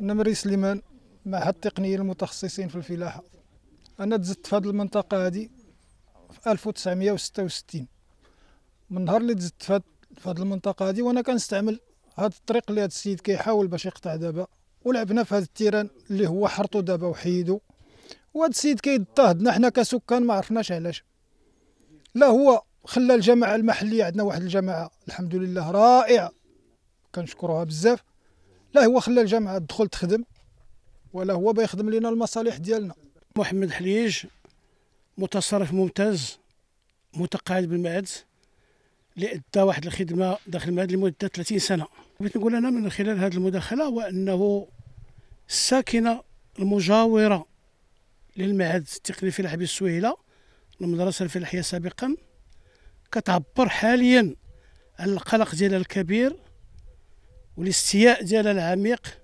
نمري سليمان معهد التقنيين المتخصصين في الفلاحة أنا تزدت في هذه المنطقة هذه في 1966 من نهار اللي تزدت في هذه المنطقة هذه وأنا كنستعمل هذا الطريق اللي هذا السيد كيحاول باش يقطع دابا ولعبنا في هذا التيران اللي هو حرطو دابا وحيدو وهاد السيد كيضطهدنا حنا كسكان ما عرفناش علاش لا هو خلى الجماعه المحليه عندنا واحد الجماعه الحمد لله رائعه كنشكروها بزاف لا هو خلى الجماعة تدخل تخدم ولا هو بيخدم لنا المصالح ديالنا محمد حليج متصرف ممتاز متقاعد بالمعد اللي ادى واحد الخدمه داخل المعد لمده 30 سنه بغيت نقول انا من خلال هذه المداخله هو انه الساكنه المجاوره للمعهد التقني الحبيب السويله المدرسه الفلاحيه سابقا كتعبر حاليا عن القلق ديالها الكبير والاستياء ديالها العميق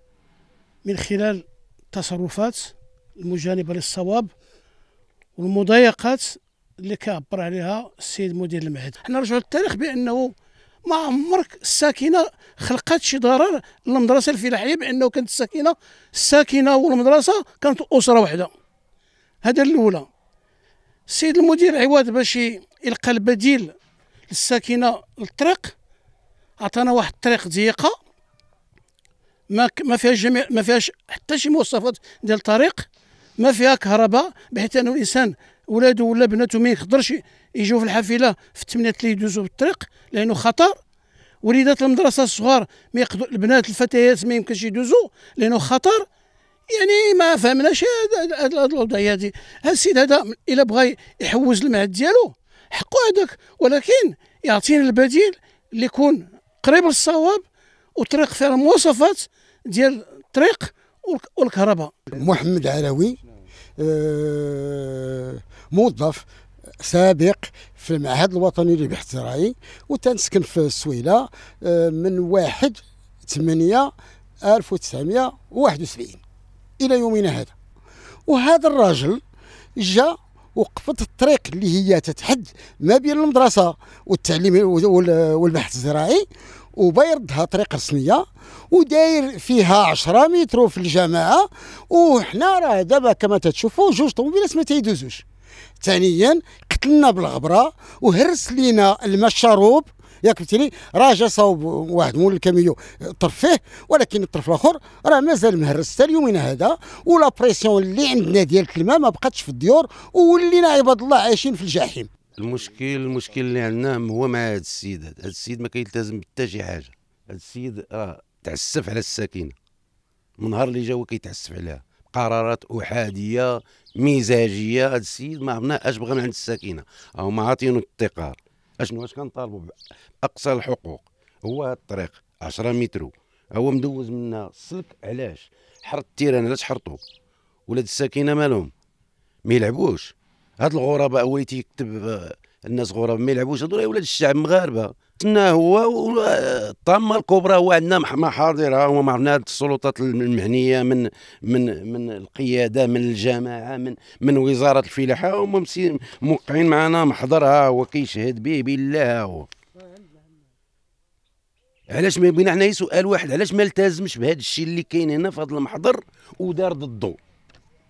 من خلال التصرفات المجانبه للصواب والمضايقات اللي كيعبر عليها السيد مدير المعهد حنا نرجعوا للتاريخ بانه ما عمرك الساكنه خلقت شي ضرر للمدرسه الفلاحيه بانه كانت الساكنه الساكنه والمدرسه كانت اسره واحده هذا الاولى السيد المدير عواد باش يلقى البديل للساكنه للطريق عطانا واحد الطريق ضيقه ما ما فيهاش جميع ما فيهاش حتى شي مواصفات ديال الطريق ما فيها كهرباء بحيث انه الانسان ولادو ولا بناتو ما يقدرش يجيو في الحافله في الثمانيات اللي يدوزوا بالطريق لانه خطر وليدات المدرسه الصغار ما يقدر البنات الفتيات ما يمكنش يدوزوا لانه خطر يعني ما فهمناش هاد الوضعيه هادي هاد السيد هذا الا بغى يحوز المعد ديالو حقه هذاك ولكن يعطينا البديل اللي يكون قريب للصواب وطريق فيها المواصفات ديال الطريق والكهرباء محمد علوي آه، موظف سابق في المعهد الوطني للبحث الزراعي وتنسكن في السويله آه، من 1 8 1971 الى يومنا هذا وهذا الراجل جا وقفت الطريق اللي هي تتحد ما بين المدرسه والتعليم والبحث الزراعي وبيردها طريق رسميه وداير فيها 10 متر في الجماعه وحنا راه دابا كما تتشوفوا جوج طوموبيلات ما تيدوزوش ثانيا قتلنا بالغبره وهرس لينا الماء الشروب ياك فهمتيني راه جا صاوب واحد مول الكاميو طرف فيه ولكن الطرف الاخر راه مازال مهرس حتى اليومين هذا ولا بريسيون اللي عندنا ديال الماء ما بقاتش في الديور وولينا عباد الله عايشين في الجحيم المشكل المشكل اللي عندنا هو مع هذا السيد هذا السيد ما كيلتزم حتى شي حاجه هذا السيد راه تعسف على الساكنه من نهار اللي جا هو كيتعسف عليها قرارات احاديه مزاجيه هذا السيد ما عرفنا اش بغى من عند الساكنه او ما عاطينو الثقه اشنو اش كنطالبوا باقصى الحقوق هو هاد الطريق 10 متر هو مدوز منا السلك علاش حرط التيران علاش حرطو ولاد الساكنه مالهم ما يلعبوش هاد الغرباء هو تيكتب آه، الناس غرباء ما يلعبوش هادو ولاد الشعب مغاربه تنا هو الطامه الكبرى هو عندنا محاضرها هو عرفنا السلطات المهنيه من من من القياده من الجماعه من من وزاره الفلاحه هما موقعين معنا محضرها كيشهد به بالله هو علاش ما بينا حنايا سؤال واحد علاش ما التزمش بهذا الشيء اللي كاين هنا في هذا المحضر ودار ضده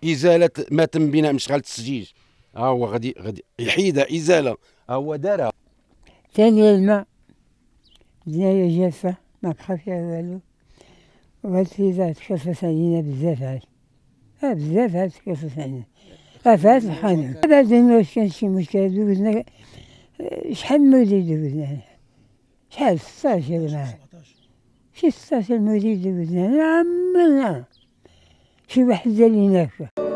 ازاله ما تم بناء مشغل السجيج ها هو غادي غادي يحيدها ازاله ها هو دارها ثاني الماء جناية جافة ما بقى فيها والو وهاد السيدة تكلفت علينا بزاف عاد اه بزاف عاد تكلفت علينا اه فات الحال بعدين واش كان شي مشكل دوزنا شحال مولد دوزنا شحال يا جماعة، شي 16 مولد دوزنا عمرنا شي واحد دار فيه